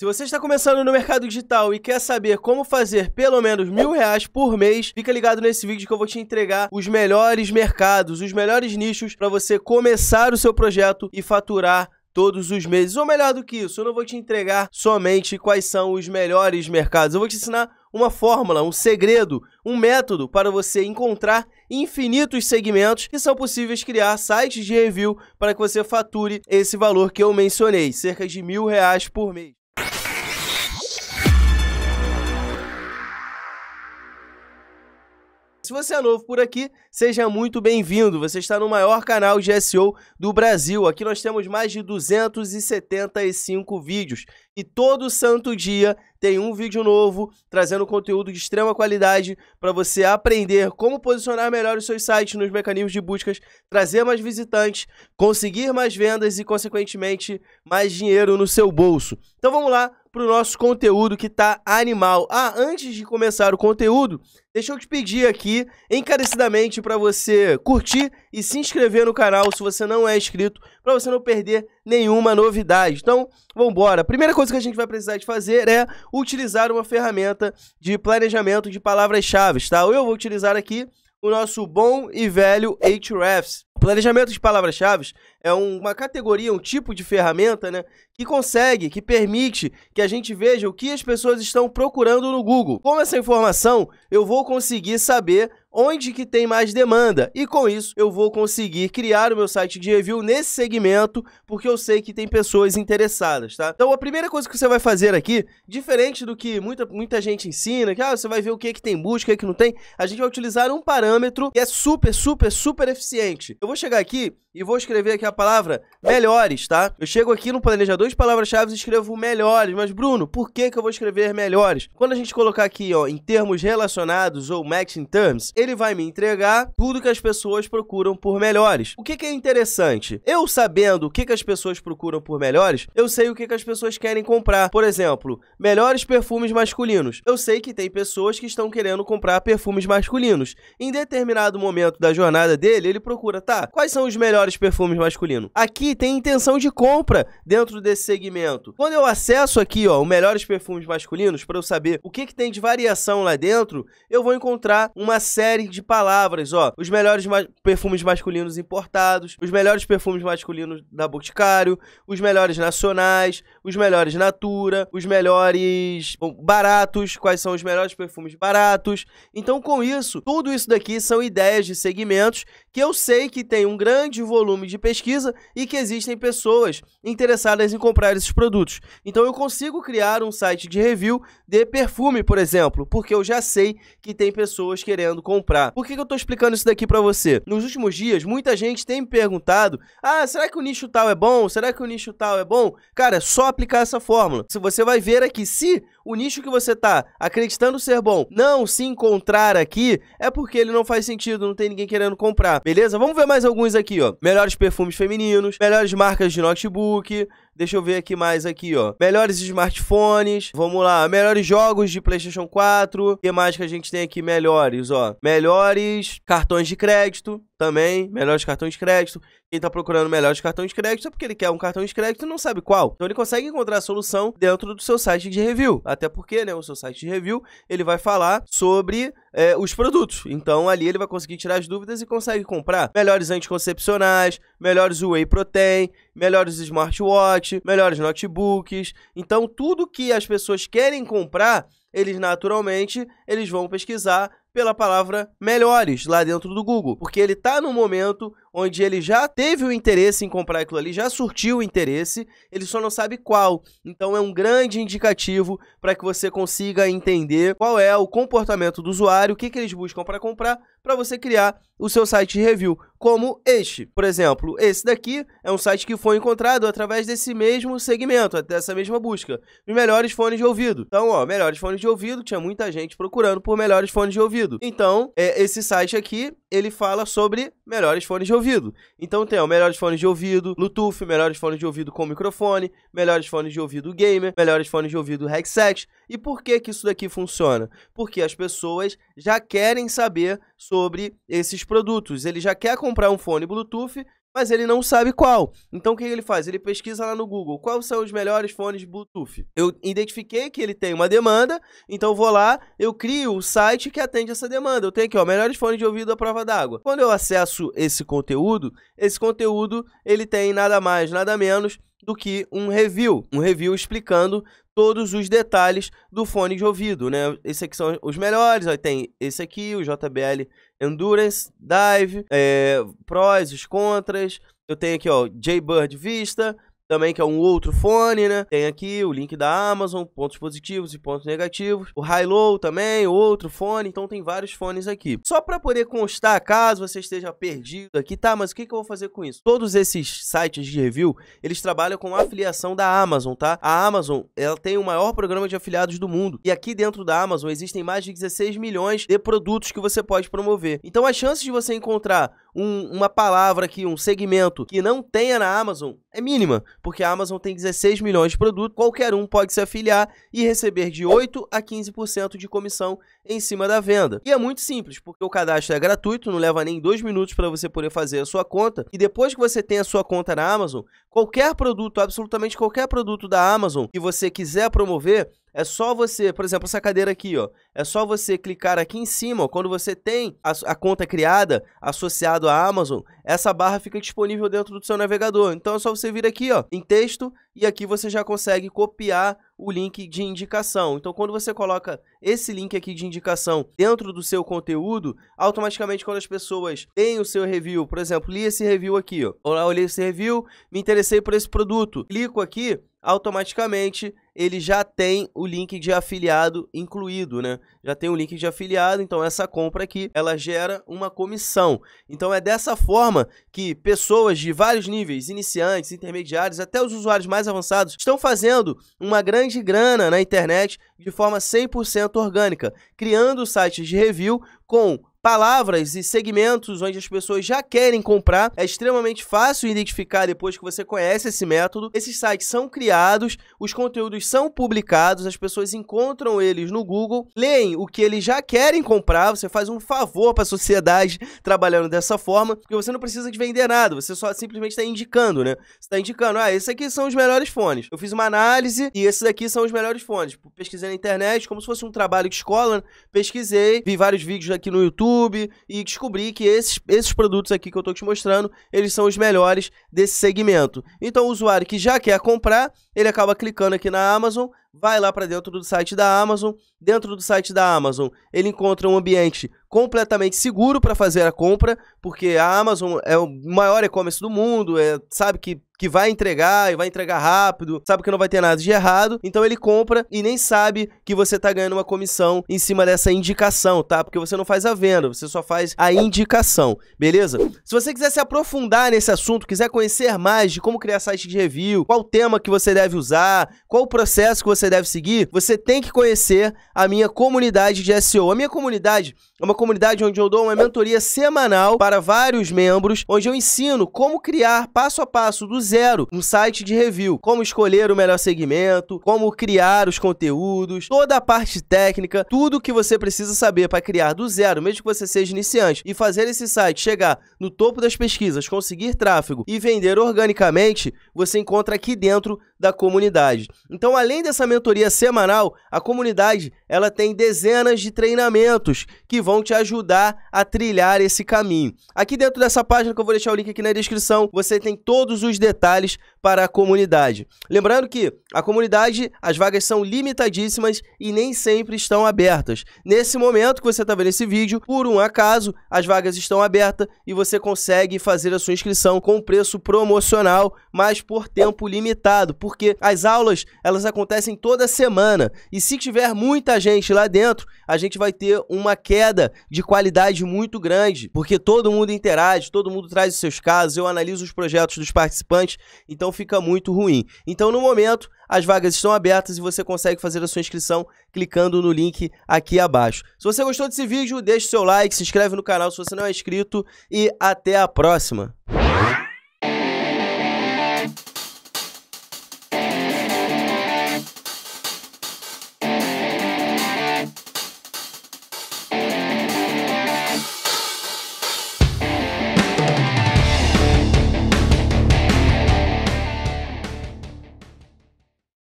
Se você está começando no mercado digital e quer saber como fazer pelo menos mil reais por mês, fica ligado nesse vídeo que eu vou te entregar os melhores mercados, os melhores nichos para você começar o seu projeto e faturar todos os meses. Ou melhor do que isso, eu não vou te entregar somente quais são os melhores mercados, eu vou te ensinar uma fórmula, um segredo, um método para você encontrar infinitos segmentos que são possíveis criar sites de review para que você fature esse valor que eu mencionei, cerca de mil reais por mês. Se você é novo por aqui, seja muito bem-vindo. Você está no maior canal de SEO do Brasil. Aqui nós temos mais de 275 vídeos e todo santo dia tem um vídeo novo trazendo conteúdo de extrema qualidade para você aprender como posicionar melhor os seus sites nos mecanismos de buscas, trazer mais visitantes, conseguir mais vendas e consequentemente mais dinheiro no seu bolso. Então vamos lá, pro nosso conteúdo que tá animal. Ah, antes de começar o conteúdo, deixa eu te pedir aqui encarecidamente para você curtir e se inscrever no canal se você não é inscrito, para você não perder nenhuma novidade. Então, vamos embora. Primeira coisa que a gente vai precisar de fazer é utilizar uma ferramenta de planejamento de palavras-chave, tá? Eu vou utilizar aqui o nosso bom e velho Ahrefs. Planejamento de palavras-chave é uma categoria, um tipo de ferramenta, né? Que consegue, que permite que a gente veja o que as pessoas estão procurando no Google. Com essa informação, eu vou conseguir saber onde que tem mais demanda. E com isso, eu vou conseguir criar o meu site de review nesse segmento, porque eu sei que tem pessoas interessadas, tá? Então, a primeira coisa que você vai fazer aqui, diferente do que muita, muita gente ensina, que ah, você vai ver o que é que tem busca, o que é que não tem, a gente vai utilizar um parâmetro que é super, super, super eficiente. Eu vou chegar aqui e vou escrever aqui a palavra melhores, tá? Eu chego aqui no planejador é de palavras-chave e escrevo melhores, mas Bruno, por que, que eu vou escrever melhores? Quando a gente colocar aqui, ó, em termos relacionados ou matching terms, ele vai me entregar tudo que as pessoas procuram por melhores. O que, que é interessante? Eu sabendo o que, que as pessoas procuram por melhores, eu sei o que, que as pessoas querem comprar. Por exemplo, melhores perfumes masculinos. Eu sei que tem pessoas que estão querendo comprar perfumes masculinos. Em determinado momento da jornada dele, ele procura, tá, quais são os melhores perfumes masculinos? masculino. Aqui tem intenção de compra dentro desse segmento. Quando eu acesso aqui, ó, os melhores perfumes masculinos, para eu saber o que, que tem de variação lá dentro, eu vou encontrar uma série de palavras, ó. Os melhores ma perfumes masculinos importados, os melhores perfumes masculinos da Boticário, os melhores nacionais, os melhores Natura, os melhores bom, baratos, quais são os melhores perfumes baratos. Então, com isso, tudo isso daqui são ideias de segmentos que eu sei que tem um grande volume de pesquisa pesquisa e que existem pessoas interessadas em comprar esses produtos. Então eu consigo criar um site de review de perfume, por exemplo, porque eu já sei que tem pessoas querendo comprar. Por que, que eu estou explicando isso daqui para você? Nos últimos dias, muita gente tem me perguntado: ah, será que o nicho tal é bom? Será que o nicho tal é bom? Cara, é só aplicar essa fórmula. Se você vai ver aqui, se o nicho que você tá acreditando ser bom não se encontrar aqui, é porque ele não faz sentido, não tem ninguém querendo comprar, beleza? Vamos ver mais alguns aqui, ó. Melhores perfumes femininos, melhores marcas de notebook, Deixa eu ver aqui mais aqui, ó. Melhores smartphones. Vamos lá. Melhores jogos de PlayStation 4. O que mais que a gente tem aqui? Melhores, ó. Melhores cartões de crédito também. Melhores cartões de crédito. Quem tá procurando melhores cartões de crédito é porque ele quer um cartão de crédito e não sabe qual. Então ele consegue encontrar a solução dentro do seu site de review. Até porque, né, o seu site de review, ele vai falar sobre é, os produtos. Então ali ele vai conseguir tirar as dúvidas e consegue comprar melhores anticoncepcionais, melhores whey protein melhores smartwatch, melhores notebooks. Então, tudo que as pessoas querem comprar, eles naturalmente eles vão pesquisar pela palavra melhores lá dentro do Google, porque ele está no momento onde ele já teve o interesse em comprar aquilo ali, já surtiu o interesse, ele só não sabe qual. Então é um grande indicativo para que você consiga entender qual é o comportamento do usuário, o que, que eles buscam para comprar, para você criar o seu site de review, como este. Por exemplo, esse daqui é um site que foi encontrado através desse mesmo segmento, dessa mesma busca. Os melhores fones de ouvido. Então, ó, melhores fones de ouvido, tinha muita gente procurando por melhores fones de ouvido ouvido. Então, é, esse site aqui, ele fala sobre melhores fones de ouvido. Então tem, ó, melhores fones de ouvido, Bluetooth, melhores fones de ouvido com microfone, melhores fones de ouvido gamer, melhores fones de ouvido headset. E por que que isso daqui funciona? Porque as pessoas já querem saber sobre esses produtos. Ele já quer comprar um fone Bluetooth mas ele não sabe qual. Então o que ele faz? Ele pesquisa lá no Google quais são os melhores fones Bluetooth. Eu identifiquei que ele tem uma demanda, então vou lá, eu crio o site que atende essa demanda. Eu tenho aqui, ó, melhores fones de ouvido à prova d'água. Quando eu acesso esse conteúdo, esse conteúdo ele tem nada mais, nada menos do que um review. Um review explicando todos os detalhes do fone de ouvido, né? Esse aqui são os melhores, aí tem esse aqui, o JBL Endurance Dive, é, prós, os contras. Eu tenho aqui, ó, Jaybird Vista, também, que é um outro fone, né? Tem aqui o link da Amazon, pontos positivos e pontos negativos. O High-Low também, outro fone. Então tem vários fones aqui. Só para poder constar, caso você esteja perdido aqui, tá, mas o que, que eu vou fazer com isso? Todos esses sites de review, eles trabalham com a afiliação da Amazon, tá? A Amazon, ela tem o maior programa de afiliados do mundo. E aqui dentro da Amazon existem mais de 16 milhões de produtos que você pode promover. Então as chances de você encontrar um, uma palavra aqui, um segmento que não tenha na Amazon é mínima, porque a Amazon tem 16 milhões de produtos, qualquer um pode se afiliar e receber de 8 a 15% de comissão em cima da venda. E é muito simples, porque o cadastro é gratuito, não leva nem dois minutos para você poder fazer a sua conta. E depois que você tem a sua conta na Amazon, qualquer produto, absolutamente qualquer produto da Amazon que você quiser promover, é só você, por exemplo, essa cadeira aqui, ó. É só você clicar aqui em cima, ó, quando você tem a, a conta criada, associado à Amazon, essa barra fica disponível dentro do seu navegador. Então é só você vir aqui, ó, em texto, e aqui você já consegue copiar o link de indicação. Então, quando você coloca esse link aqui de indicação dentro do seu conteúdo, automaticamente quando as pessoas têm o seu review, por exemplo, li esse review aqui, ó, olhei esse review, me interessei por esse produto, clico aqui, automaticamente ele já tem o link de afiliado incluído, né? Já tem o link de afiliado, então essa compra aqui, ela gera uma comissão. Então é dessa forma que pessoas de vários níveis, iniciantes, intermediários, até os usuários mais avançados, estão fazendo uma grande grande grana na internet de forma 100% orgânica, criando sites de review com palavras e segmentos onde as pessoas já querem comprar. É extremamente fácil identificar depois que você conhece esse método. Esses sites são criados, os conteúdos são publicados, as pessoas encontram eles no Google, leem o que eles já querem comprar. Você faz um favor para a sociedade trabalhando dessa forma, porque você não precisa de vender nada, você só simplesmente está indicando, né? Você está indicando, ah, esses aqui são os melhores fones. Eu fiz uma análise e esses aqui são os melhores fones. Pesquisei na internet, como se fosse um trabalho de escola, pesquisei, vi vários vídeos aqui no YouTube YouTube e descobri que esses, esses produtos aqui que eu estou te mostrando, eles são os melhores desse segmento. Então o usuário que já quer comprar, ele acaba clicando aqui na Amazon, vai lá para dentro do site da Amazon. Dentro do site da Amazon, ele encontra um ambiente completamente seguro para fazer a compra, porque a Amazon é o maior e-commerce do mundo, é, sabe que, que vai entregar e vai entregar rápido, sabe que não vai ter nada de errado, então ele compra e nem sabe que você está ganhando uma comissão em cima dessa indicação, tá? Porque você não faz a venda, você só faz a indicação, beleza? Se você quiser se aprofundar nesse assunto, quiser conhecer mais de como criar site de review, qual tema que você deve usar, qual o processo que você você deve seguir, você tem que conhecer a minha comunidade de SEO. A minha comunidade é uma comunidade onde eu dou uma mentoria semanal para vários membros, onde eu ensino como criar passo a passo do zero um site de review, como escolher o melhor segmento, como criar os conteúdos, toda a parte técnica, tudo que você precisa saber para criar do zero, mesmo que você seja iniciante, e fazer esse site chegar no topo das pesquisas, conseguir tráfego e vender organicamente, você encontra aqui dentro da comunidade. Então, além dessa mentoria semanal, a comunidade ela tem dezenas de treinamentos que vão te ajudar a trilhar esse caminho. Aqui dentro dessa página que eu vou deixar o link aqui na descrição, você tem todos os detalhes para a comunidade. Lembrando que a comunidade, as vagas são limitadíssimas e nem sempre estão abertas. Nesse momento que você está vendo esse vídeo, por um acaso, as vagas estão abertas e você consegue fazer a sua inscrição com preço promocional, mas por tempo limitado, porque as aulas elas acontecem toda semana. E se tiver muita gente lá dentro, a gente vai ter uma queda de qualidade muito grande, porque todo mundo interage, todo mundo traz os seus casos, eu analiso os projetos dos participantes, então fica muito ruim. Então, no momento, as vagas estão abertas e você consegue fazer a sua inscrição clicando no link aqui abaixo. Se você gostou desse vídeo, deixe seu like, se inscreve no canal se você não é inscrito e até a próxima.